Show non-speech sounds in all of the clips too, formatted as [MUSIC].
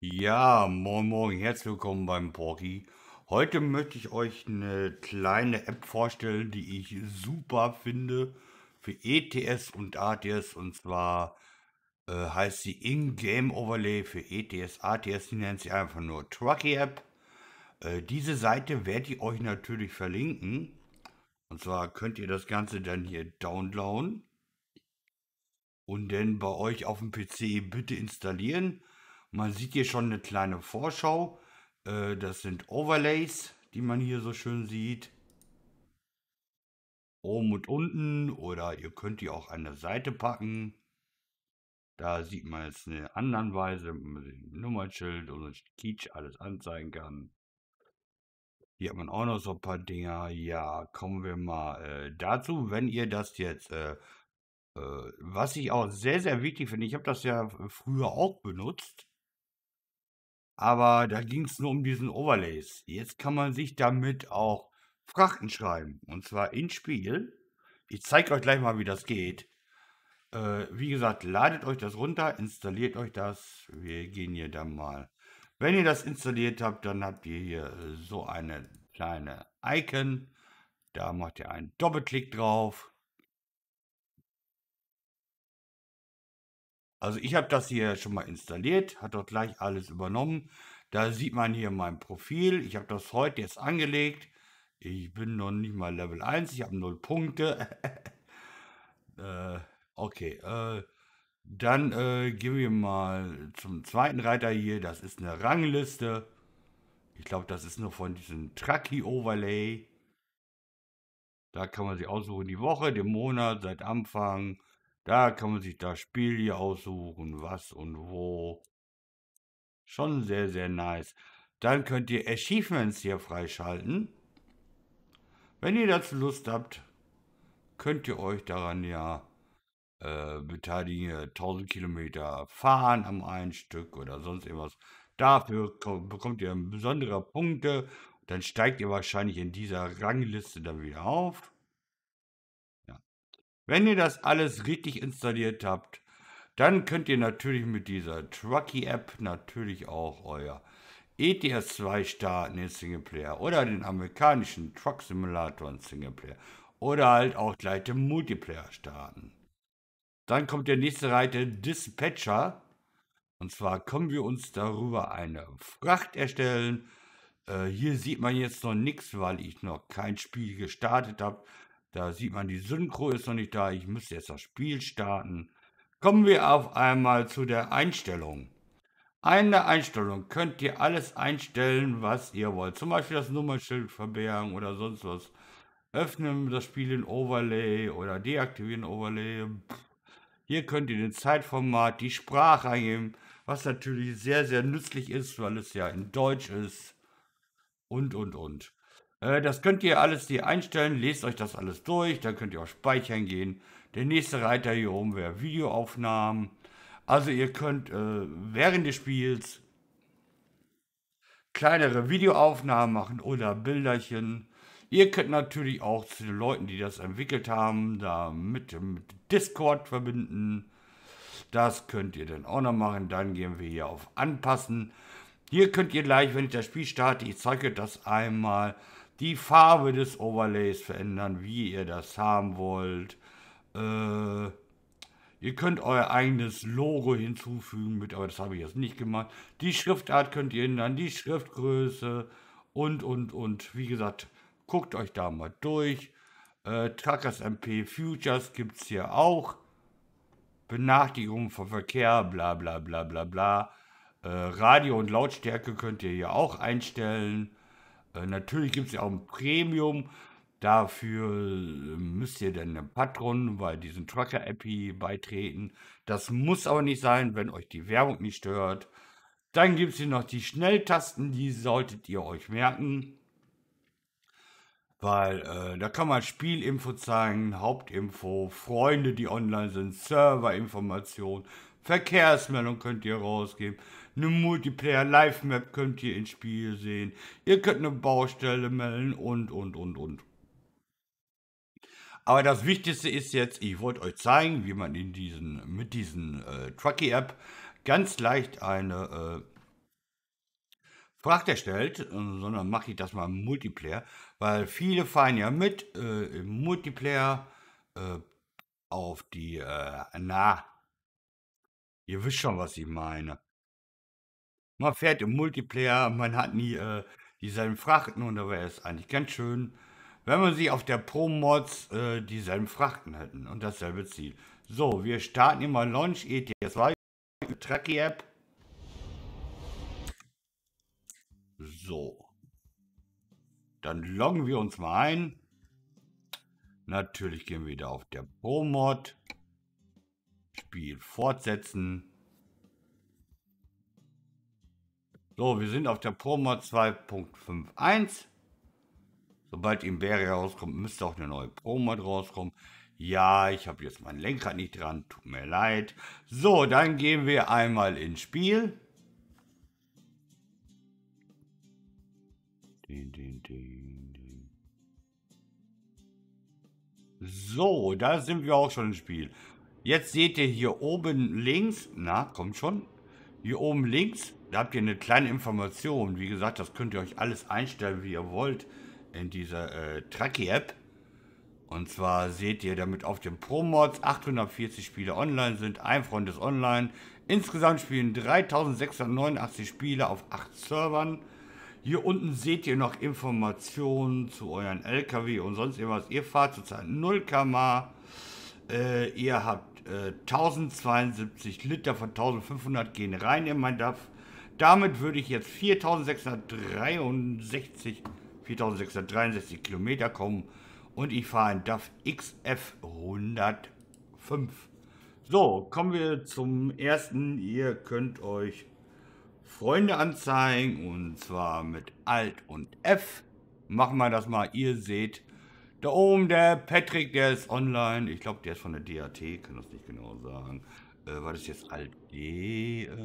Ja, moin moin, herzlich willkommen beim Porky. Heute möchte ich euch eine kleine App vorstellen, die ich super finde für ETS und ATS und zwar äh, heißt sie In-Game Overlay für ETS, ATS, die nennt sie einfach nur Trucky App. Äh, diese Seite werde ich euch natürlich verlinken und zwar könnt ihr das Ganze dann hier downloaden und dann bei euch auf dem PC bitte installieren. Man sieht hier schon eine kleine Vorschau. Äh, das sind Overlays, die man hier so schön sieht. Oben und unten oder ihr könnt die auch an der Seite packen. Da sieht man jetzt eine andere Weise, wie man sich ein Nummernschild und das Kitsch alles anzeigen kann. Hier hat man auch noch so ein paar Dinger. Ja, kommen wir mal äh, dazu. Wenn ihr das jetzt, äh, äh, was ich auch sehr, sehr wichtig finde, ich habe das ja früher auch benutzt. Aber da ging es nur um diesen Overlays. Jetzt kann man sich damit auch Frachten schreiben. Und zwar ins Spiel. Ich zeige euch gleich mal, wie das geht. Äh, wie gesagt, ladet euch das runter, installiert euch das. Wir gehen hier dann mal. Wenn ihr das installiert habt, dann habt ihr hier äh, so eine kleine Icon. Da macht ihr einen Doppelklick drauf. Also ich habe das hier schon mal installiert, hat doch gleich alles übernommen. Da sieht man hier mein Profil. Ich habe das heute jetzt angelegt. Ich bin noch nicht mal Level 1, ich habe 0 Punkte. [LAUGHS] äh, okay, äh, dann äh, gehen wir mal zum zweiten Reiter hier. Das ist eine Rangliste. Ich glaube, das ist nur von diesem Tracky overlay Da kann man sich aussuchen, die Woche, den Monat, seit Anfang, da kann man sich das Spiel hier aussuchen, was und wo. Schon sehr, sehr nice. Dann könnt ihr Achievements hier freischalten. Wenn ihr dazu Lust habt, könnt ihr euch daran ja äh, beteiligen. 1000 Kilometer fahren am einen Stück oder sonst irgendwas. Dafür kommt, bekommt ihr besondere Punkte. Dann steigt ihr wahrscheinlich in dieser Rangliste dann wieder auf. Wenn ihr das alles richtig installiert habt, dann könnt ihr natürlich mit dieser Trucky app natürlich auch euer ETS 2 starten in Singleplayer oder den amerikanischen Truck Simulator in Singleplayer oder halt auch gleich den Multiplayer starten. Dann kommt der nächste Reiter Dispatcher. Und zwar können wir uns darüber eine Fracht erstellen. Äh, hier sieht man jetzt noch nichts, weil ich noch kein Spiel gestartet habe. Da sieht man, die Synchro ist noch nicht da. Ich müsste jetzt das Spiel starten. Kommen wir auf einmal zu der Einstellung. Eine Einstellung könnt ihr alles einstellen, was ihr wollt. Zum Beispiel das Nummernschild verbergen oder sonst was. Öffnen das Spiel in Overlay oder deaktivieren Overlay. Hier könnt ihr den Zeitformat, die Sprache eingeben, was natürlich sehr, sehr nützlich ist, weil es ja in Deutsch ist. Und, und, und. Äh, das könnt ihr alles hier einstellen, lest euch das alles durch, dann könnt ihr auch speichern gehen. Der nächste Reiter hier oben wäre Videoaufnahmen. Also ihr könnt äh, während des Spiels kleinere Videoaufnahmen machen oder Bilderchen. Ihr könnt natürlich auch zu den Leuten, die das entwickelt haben, da mit, mit Discord verbinden. Das könnt ihr dann auch noch machen. Dann gehen wir hier auf Anpassen. Hier könnt ihr gleich, wenn ich das Spiel starte, ich zeige das einmal, die Farbe des Overlays verändern, wie ihr das haben wollt. Äh, ihr könnt euer eigenes Logo hinzufügen mit, aber das habe ich jetzt nicht gemacht. Die Schriftart könnt ihr ändern, die Schriftgröße und, und, und. Wie gesagt, guckt euch da mal durch. Äh, Truckers MP Futures gibt es hier auch. Benachrichtigungen vom Verkehr, bla bla bla bla bla. Äh, Radio und Lautstärke könnt ihr hier auch einstellen. Äh, natürlich gibt es ja auch ein Premium. Dafür äh, müsst ihr dann eine Patron bei diesen Trucker-Appy beitreten. Das muss aber nicht sein, wenn euch die Werbung nicht stört. Dann gibt es hier noch die Schnelltasten, die solltet ihr euch merken. Weil äh, da kann man Spielinfo zeigen, Hauptinfo, Freunde, die online sind, Serverinformationen, Verkehrsmeldung könnt ihr rausgeben. Eine Multiplayer-Live-Map könnt ihr ins Spiel sehen. Ihr könnt eine Baustelle melden und, und, und, und. Aber das Wichtigste ist jetzt, ich wollte euch zeigen, wie man in diesen, mit diesen äh, Trucky-App ganz leicht eine äh, Fracht erstellt, sondern mache ich das mal im Multiplayer, weil viele fahren ja mit äh, im Multiplayer äh, auf die, äh, na, Ihr wisst schon, was ich meine. Man fährt im Multiplayer, man hat nie äh, dieselben Frachten und da wäre es eigentlich ganz schön, wenn man sich auf der Pro-Mods äh, dieselben Frachten hätten und dasselbe Ziel. So, wir starten immer Launch ETS 2 Tracky App. So. Dann loggen wir uns mal ein. Natürlich gehen wir wieder auf der Pro-Mod. Spiel fortsetzen. So, wir sind auf der Promo 2.51. Sobald Imperia rauskommt, müsste auch eine neue Promo rauskommen. Ja, ich habe jetzt mein Lenkrad nicht dran, tut mir leid. So, dann gehen wir einmal ins Spiel. Ding, ding, ding, ding. So, da sind wir auch schon im Spiel. Jetzt seht ihr hier oben links, na, kommt schon, hier oben links, da habt ihr eine kleine Information. Wie gesagt, das könnt ihr euch alles einstellen, wie ihr wollt, in dieser äh, Tracky-App. Und zwar seht ihr damit auf dem Pro-Mods 840 Spiele online sind, ein Freund ist online. Insgesamt spielen 3689 Spiele auf 8 Servern. Hier unten seht ihr noch Informationen zu euren LKW und sonst irgendwas. Ihr fahrt zurzeit 0 km. Äh, ihr habt 1072 äh, Liter von 1500 gehen rein in mein DAF. Damit würde ich jetzt 4663, 4663 Kilometer kommen und ich fahre ein DAF XF 105. So, kommen wir zum ersten. Ihr könnt euch Freunde anzeigen und zwar mit Alt und F. Machen wir das mal. Ihr seht, da oben der Patrick, der ist online. Ich glaube, der ist von der DAT, kann das nicht genau sagen. Äh, war das jetzt Alt G? Äh,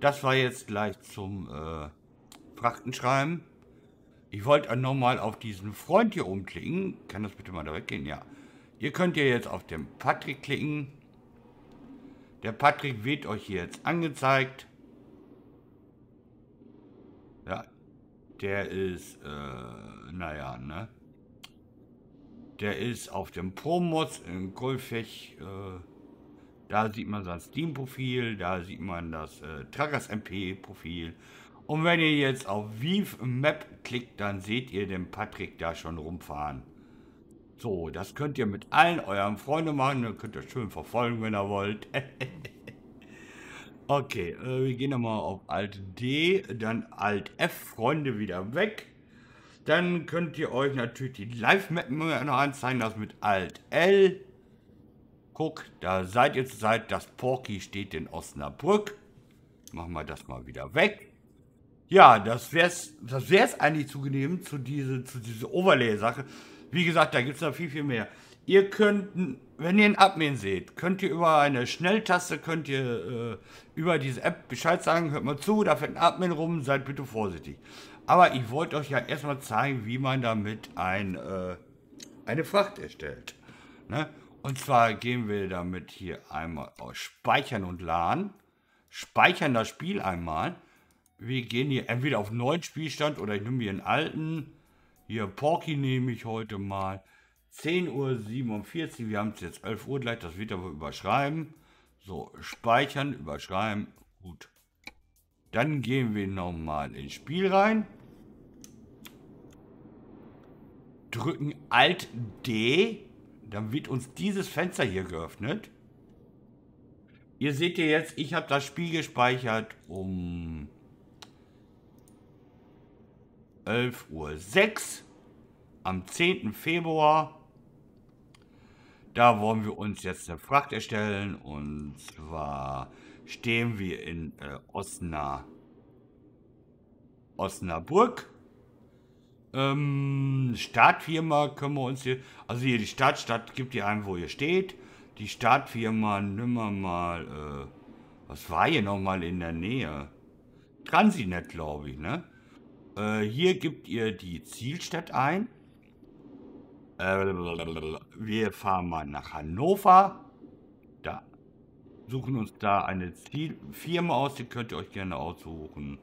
das war jetzt gleich zum äh, Frachtenschreiben. Ich wollte nochmal auf diesen Freund hier oben klicken. Kann das bitte mal da weggehen? Ja. Ihr könnt ja jetzt auf den Patrick klicken. Der Patrick wird euch hier jetzt angezeigt. Ja, der ist, äh, naja, ne? Der ist auf dem Promos in Golfech. Äh, da sieht man sein Steam-Profil, da sieht man das äh, Trackers MP-Profil. Und wenn ihr jetzt auf Vive Map klickt, dann seht ihr den Patrick da schon rumfahren. So, das könnt ihr mit allen euren Freunden machen. Dann könnt ihr schön verfolgen, wenn ihr wollt. [LAUGHS] okay, äh, wir gehen nochmal auf Alt D, dann Alt F, Freunde wieder weg. Dann könnt ihr euch natürlich die Live-Map noch anzeigen, das mit Alt-L. Guck, da seid ihr zur Zeit, das Porky steht in Osnabrück. Machen wir das mal wieder weg. Ja, das wäre es das wär's eigentlich zugenehm zu, diese, zu dieser Overlay-Sache. Wie gesagt, da gibt es noch viel, viel mehr. Ihr könnt, wenn ihr ein Admin seht, könnt ihr über eine Schnelltaste, könnt ihr äh, über diese App Bescheid sagen, hört mal zu, da fällt ein Admin rum, seid bitte vorsichtig. Aber ich wollte euch ja erstmal zeigen, wie man damit ein, äh, eine Fracht erstellt. Ne? Und zwar gehen wir damit hier einmal auf Speichern und Laden. Speichern das Spiel einmal. Wir gehen hier entweder auf neuen Spielstand oder ich nehme hier einen alten. Hier Porky nehme ich heute mal. 10.47 Uhr, wir haben es jetzt 11 Uhr gleich, das wird aber überschreiben. So, speichern, überschreiben, gut. Dann gehen wir nochmal ins Spiel rein. drücken Alt D, dann wird uns dieses Fenster hier geöffnet. Ihr seht ihr jetzt, ich habe das Spiel gespeichert um 11.06 Uhr am 10. Februar. Da wollen wir uns jetzt eine Fracht erstellen und zwar stehen wir in äh, Osna Osnabrück ähm, Startfirma können wir uns hier, also hier die Stadt, Stadt gibt ihr ein, wo ihr steht. Die Startfirma, wir mal, äh, was war hier nochmal in der Nähe? Transinet, glaube ich, ne? Äh, hier gibt ihr die Zielstadt ein. Äh, wir fahren mal nach Hannover. Da. Suchen uns da eine Zielfirma aus, die könnt ihr euch gerne aussuchen.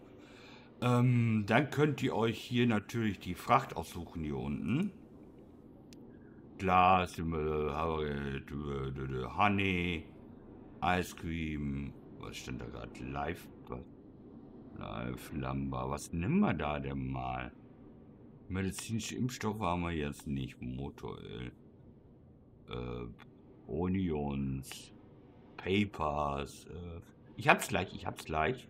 Ähm, dann könnt ihr euch hier natürlich die Fracht aussuchen hier unten. Glas, Honey, Ice Cream, was stand da gerade? Live, Live, Lamba, was nehmen wir da denn mal? Medizinische Impfstoffe haben wir jetzt nicht, Motoröl, äh, äh, Onions, Papers, äh, ich hab's gleich, ich hab's gleich.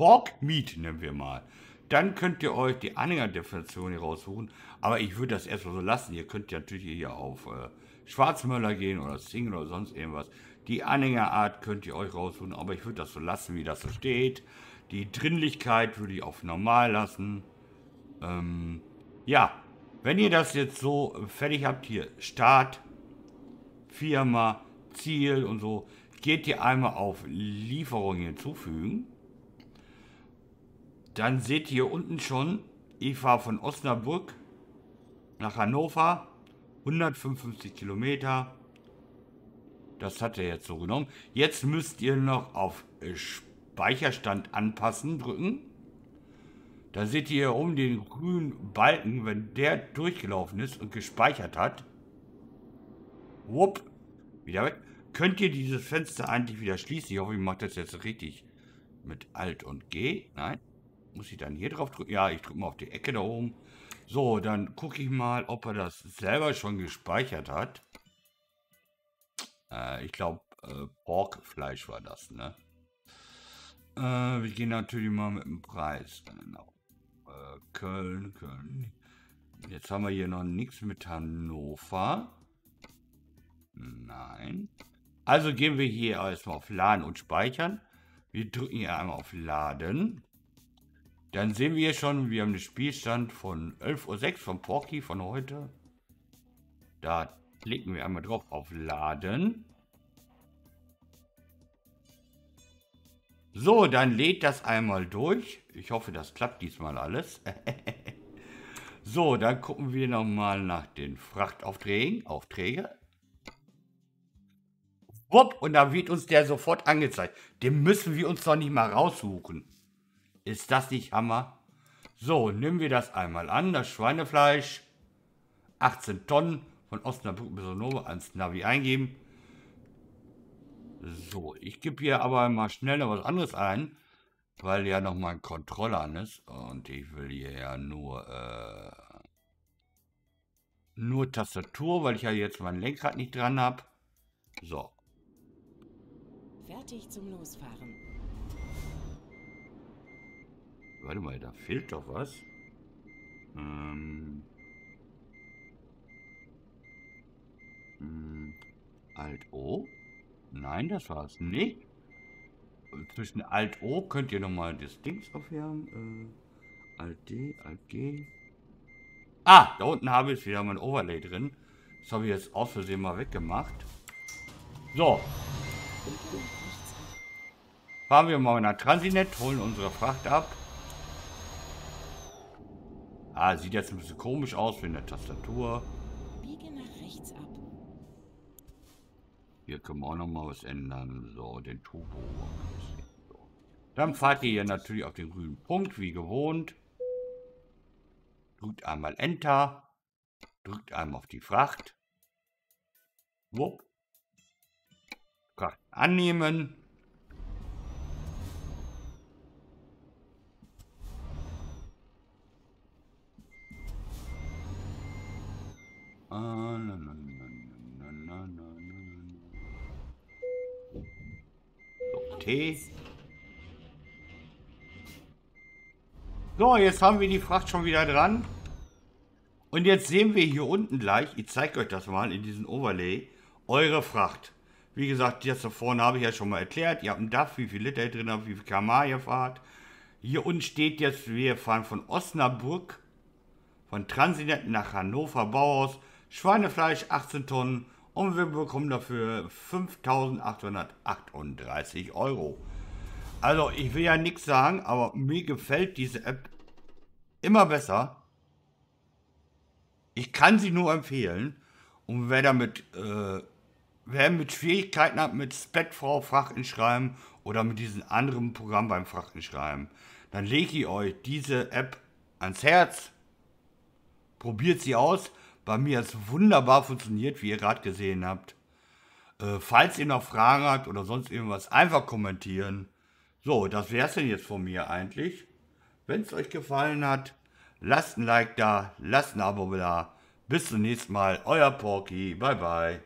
Borg Meat nennen wir mal. Dann könnt ihr euch die Anhängerdefinition hier raussuchen. Aber ich würde das erstmal so lassen. Ihr könnt ja natürlich hier auf äh, Schwarzmöller gehen oder Single oder sonst irgendwas. Die Anhängerart könnt ihr euch raussuchen. Aber ich würde das so lassen, wie das so steht. Die Dringlichkeit würde ich auf normal lassen. Ähm, ja, wenn ihr das jetzt so fertig habt, hier Start, Firma, Ziel und so, geht ihr einmal auf Lieferung hinzufügen. Dann seht ihr unten schon, ich fahre von Osnabrück nach Hannover, 155 Kilometer. Das hat er jetzt so genommen. Jetzt müsst ihr noch auf äh, Speicherstand anpassen drücken. Dann seht ihr hier oben den grünen Balken, wenn der durchgelaufen ist und gespeichert hat. Wupp, wieder weg. Könnt ihr dieses Fenster eigentlich wieder schließen? Ich hoffe, ich mache das jetzt richtig. Mit Alt und G? Nein. Muss ich dann hier drauf drücken? Ja, ich drücke mal auf die Ecke da oben. So, dann gucke ich mal, ob er das selber schon gespeichert hat. Äh, ich glaube, äh, Porkfleisch war das, ne? Äh, wir gehen natürlich mal mit dem Preis. Genau. Äh, Köln, Köln. Jetzt haben wir hier noch nichts mit Hannover. Nein. Also gehen wir hier erstmal auf Laden und Speichern. Wir drücken hier einmal auf Laden. Dann sehen wir hier schon, wir haben den Spielstand von 11.06 Uhr von Porky von heute. Da klicken wir einmal drauf auf Laden. So, dann lädt das einmal durch. Ich hoffe, das klappt diesmal alles. [LAUGHS] so, dann gucken wir nochmal nach den Frachtaufträgen. Aufträge. Wupp, und da wird uns der sofort angezeigt. Den müssen wir uns doch nicht mal raussuchen. Ist das nicht Hammer? So, nehmen wir das einmal an. Das Schweinefleisch, 18 Tonnen, von Osnabrück bis Sonoma ans Navi eingeben. So, ich gebe hier aber mal schnell noch was anderes ein, weil ja noch mein Controller an ist. Und ich will hier ja nur, äh, nur Tastatur, weil ich ja jetzt mein Lenkrad nicht dran habe. So. Fertig zum Losfahren. Warte mal, da fehlt doch was. Ähm. Hm. Alt O? Nein, das war's nicht. Zwischen Alt O könnt ihr nochmal das Dings aufhören. Äh, Alt D, Alt G. Ah, da unten habe ich wieder mein Overlay drin. Das habe ich jetzt aus Versehen mal weggemacht. So. Fahren wir mal nach Transinet, holen unsere Fracht ab. Ah, sieht jetzt ein bisschen komisch aus wegen der Tastatur. Biege nach rechts ab. Hier können wir auch noch mal was ändern. So, den Turbo. Dann fahrt ihr hier natürlich auf den grünen Punkt, wie gewohnt. Drückt einmal Enter. Drückt einmal auf die Fracht. Wupp. Fracht annehmen. okay. So, jetzt haben wir die Fracht schon wieder dran. Und jetzt sehen wir hier unten gleich, ich zeige euch das mal in diesem Overlay, eure Fracht. Wie gesagt, das da vorne habe ich ja schon mal erklärt. Ihr habt ein DAF, wie viel Liter ihr drin habt, wie viel km ihr fahrt. Hier unten steht jetzt, wir fahren von Osnabrück, von Transinet nach Hannover Bauhaus. Schweinefleisch 18 Tonnen, und wir bekommen dafür 5.838 Euro. Also ich will ja nichts sagen, aber mir gefällt diese App immer besser. Ich kann sie nur empfehlen. Und wer damit, äh, wer mit Schwierigkeiten hat mit Spetfrau Frachten schreiben oder mit diesem anderen Programm beim Frachten schreiben, dann lege ich euch diese App ans Herz. Probiert sie aus. Bei mir hat es wunderbar funktioniert, wie ihr gerade gesehen habt. Äh, falls ihr noch Fragen habt oder sonst irgendwas, einfach kommentieren. So, das wäre es denn jetzt von mir eigentlich. Wenn es euch gefallen hat, lasst ein Like da, lasst ein Abo da. Bis zum nächsten Mal, euer Porky, bye bye.